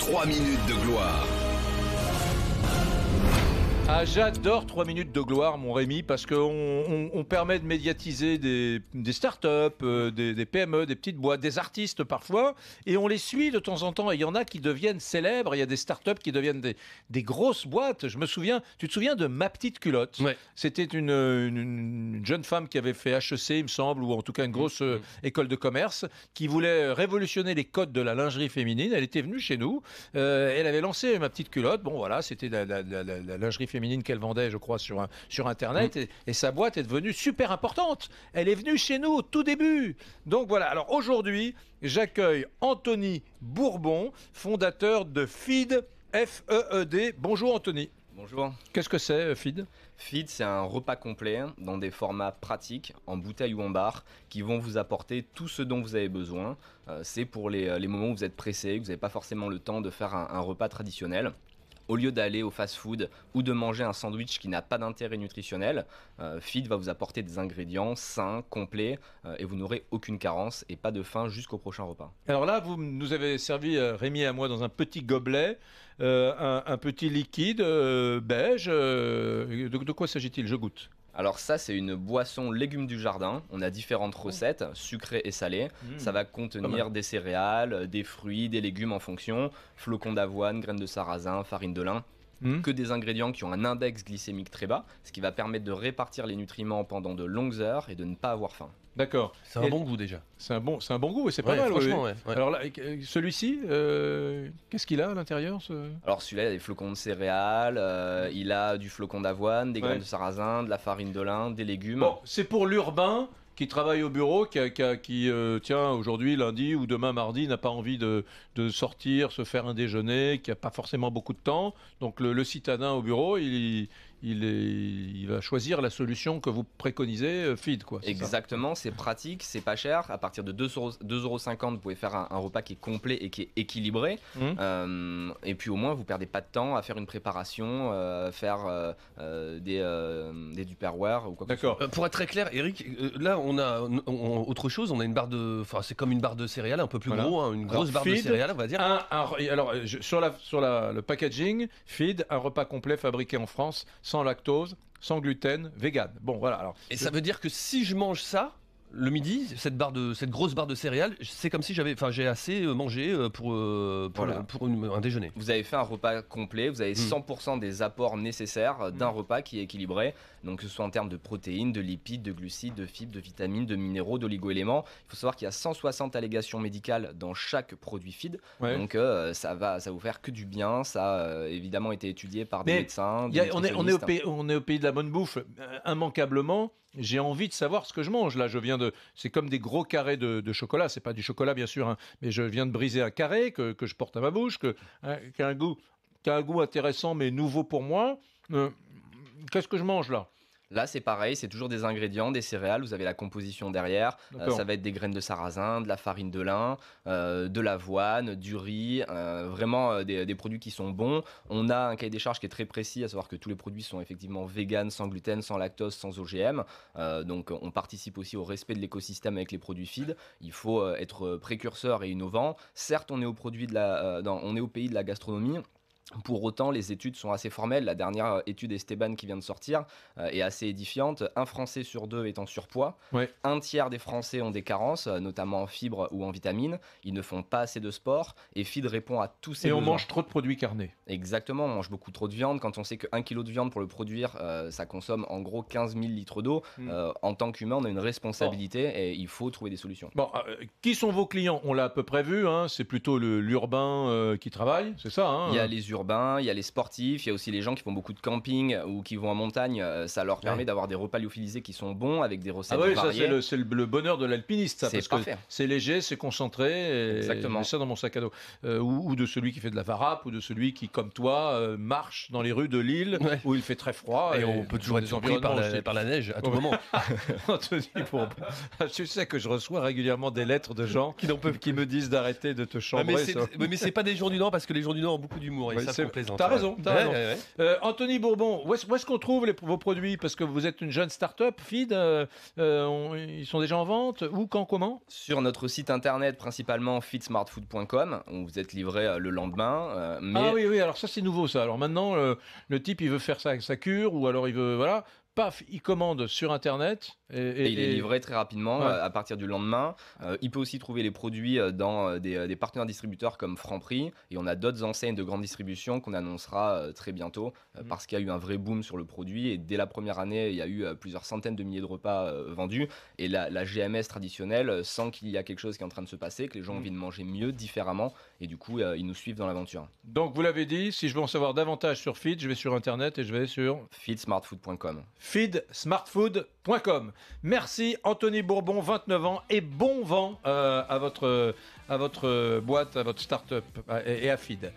3 minutes de gloire. Ah, j'adore 3 minutes de gloire, mon Rémi, parce qu'on on, permet de médiatiser des, des startups, euh, des, PME, des petites boîtes, des artistes parfois, et on les suit de temps en temps. Et il y en a qui deviennent célèbres, il y a des startups qui deviennent des, grosses boîtes. Je me souviens, tu te souviens de Ma Petite Culotte C'était une, jeune femme qui avait fait HEC, il me semble, ou en tout cas une grosse mmh, mmh. Euh, école de commerce, qui voulait euh, révolutionner les codes de la lingerie féminine. Elle était venue chez nous, elle avait lancé Ma Petite Culotte. Bon, voilà, c'était la, la lingerie féminine qu'elle vendait, je crois, sur, sur Internet. Mm. Et, sa boîte est devenue super importante. Elle est venue chez nous au tout début. Donc voilà. Alors aujourd'hui, j'accueille Anthony Bourbon, fondateur de FEED, F-E-E-D. Bonjour Anthony. Bonjour. Qu'est-ce que c'est euh, FEED Feed, c'est un repas complet dans des formats pratiques, en bouteille ou en barre, qui vont vous apporter tout ce dont vous avez besoin. Euh, c'est pour les, euh, les, moments où vous êtes pressé, que vous n'avez pas forcément le temps de faire un repas traditionnel au lieu d'aller au fast-food ou de manger un sandwich qui n'a pas d'intérêt nutritionnel, euh, FIT va vous apporter des ingrédients sains, complets, euh, et vous n'aurez aucune carence et pas de faim jusqu'au prochain repas. Alors là, vous nous avez servi, euh, Rémi et à moi, dans un petit gobelet, un, petit liquide beige. de, quoi s'agit-il Je goûte. Alors ça, c'est une boisson légumes du jardin. On a différentes oh. recettes, sucrées et salées. Mmh. Ça va contenir des céréales, des fruits, des légumes en fonction, flocons d'avoine, graines de sarrasin, farine de lin. Mmh. que des ingrédients qui ont un index glycémique très bas, ce qui va permettre de répartir les nutriments pendant de longues heures et de ne pas avoir faim. D'accord. C'est un bon goût déjà. C'est un bon, c'est un bon goût et c'est pas mal. Franchement, Alors là, celui-ci, euh, qu'est-ce qu'il a à l'intérieur Alors celui-là, il a des flocons de céréales, euh, il a du flocon d'avoine, des graines de sarrasin, de la farine de lin, des légumes. c'est pour l'urbain qui travaille au bureau, qui, euh, tiens, aujourd'hui, lundi ou demain, mardi, n'a pas envie de, sortir, se faire un déjeuner, qui n'a pas forcément beaucoup de temps. Donc le citadin au bureau, il, il, va choisir la solution que vous préconisez, euh, feed quoi. Exactement, c'est pratique, c'est pas cher. À partir de 2,50€, vous pouvez faire un, repas qui est complet et qui est équilibré. Mmh. Euh, et puis au moins, vous perdez pas de temps à faire une préparation, euh, faire des, des ou quoi. que ce D'accord. pour être très clair, Eric, là on a autre chose. On a une barre de, enfin c'est comme une barre de céréales, un peu plus gros, hein, une grosse barre de céréales, on va dire. alors sur le packaging, feed, un repas complet fabriqué en France sans lactose, sans gluten, vegan. Bon, voilà. Alors, et ça veut dire que si je mange ça, le midi, cette, grosse barre de céréales, c'est comme si j'avais, enfin, j'ai assez euh, mangé euh, pour, euh, un déjeuner. Vous avez fait un repas complet, vous avez 100% hmm. des apports nécessaires d'un hmm. repas qui est équilibré, donc que ce soit en termes de protéines, de lipides, de glucides, de fibres, de vitamines, de minéraux, d'oligoéléments. Il faut savoir qu'il y a 160 allégations médicales dans chaque produit feed, donc ça va, ça vous faire que du bien. Ça a évidemment été étudié par des médecins. on, est, au pays, de la bonne bouffe. immanquablement, j'ai envie de savoir ce que je mange. Là, je viens c'est comme des gros carrés de, chocolat. C'est pas du chocolat bien sûr, hein, mais je viens de briser un carré que, je porte à ma bouche, que, hein, qui a un goût, goût intéressant mais nouveau pour moi. Euh, qu'est-ce que je mange là Là, c'est pareil, c'est toujours des ingrédients, des céréales. Vous avez la composition derrière. Euh, ça va être des graines de sarrasin, de la farine de lin, euh, de l'avoine, du riz. Euh, vraiment des, produits qui sont bons. On a un cahier des charges qui est très précis, à savoir que tous les produits sont effectivement vegan, sans gluten, sans lactose, sans OGM. donc, on participe aussi au respect de l'écosystème avec les produits feed. Il faut être précurseur et innovant. Certes, on est au, on est au pays de la gastronomie. Pour autant, les études sont assez formelles. La dernière étude Esteban qui vient de sortir euh, est assez édifiante. Un Français sur deux est en surpoids. Un tiers des Français ont des carences, euh, notamment en fibres ou en vitamines. Ils ne font pas assez de sport. Et FID répond à tous ces Et on mange trop de produits carnés. Exactement, on mange beaucoup trop de viande. Quand on sait qu'un kilo de viande pour le produire, euh, ça consomme en gros 15 000 litres d'eau. Hmm. en tant qu'humain, on a une responsabilité et il faut trouver des solutions. Bon, qui sont vos clients On l'a à peu près vu. Hein, c'est plutôt l'urbain qui travaille, c'est ça hein Il y a les urbains il y a les sportifs, il y a aussi les gens qui font beaucoup de camping ou qui vont en montagne. Euh, ça leur permet d'avoir des repas lyophilisés qui sont bons avec des recettes ah oui, variées. Ça, c'est, le, bonheur de l'alpiniste, ça, c'est léger, c'est concentré. Et Exactement. ça dans mon sac à dos. Euh, ou, de celui qui fait de la varap, ou de celui qui, comme toi, euh, marche dans les rues de Lille où il fait très froid. Et, on peut toujours être surpris par la, neige à tout moment. Ah, tu sais que je reçois régulièrement des lettres de gens qui, me disent d'arrêter de te ah, chambrer. Mais c'est, pas des jours du Nord parce que les jours du Nord ont beaucoup d'humour ça T'as raison, t'as raison. Euh, Anthony Bourbon, où est-ce qu'on trouve vos produits Parce que vous êtes une jeune start-up, feed, euh, euh, ils sont déjà en vente Où, quand, comment Sur notre site internet, principalement feedsmartfood.com, où vous êtes livré le lendemain. mais... Ah oui, oui, alors ça c'est nouveau ça. Alors maintenant, le type il veut faire sa, sa cure, ou alors il veut. Voilà paf, il commande sur Internet. Et, il est livré très rapidement euh, à partir du lendemain. Euh, il peut aussi trouver les produits euh, dans des, partenaires distributeurs comme Franprix. Et on a d'autres enseignes de grande distribution qu'on annoncera très bientôt mm. parce qu'il y a eu un vrai boom sur le produit. Et dès la première année, il y a eu plusieurs centaines de milliers de repas vendus. Et la, GMS traditionnelle sent qu'il y a quelque chose qui est en train de se passer, que les gens ont mm. envie de manger mieux, différemment. Et du coup, ils nous suivent dans l'aventure. Donc, vous l'avez dit, si je veux en savoir davantage sur Fit, je vais sur Internet et je vais sur fitsmartfood.com feedsmartfood.com. Merci Anthony Bourbon, 29 ans, et bon vent euh, à votre, à votre boîte, à votre start-up euh, et à Feed.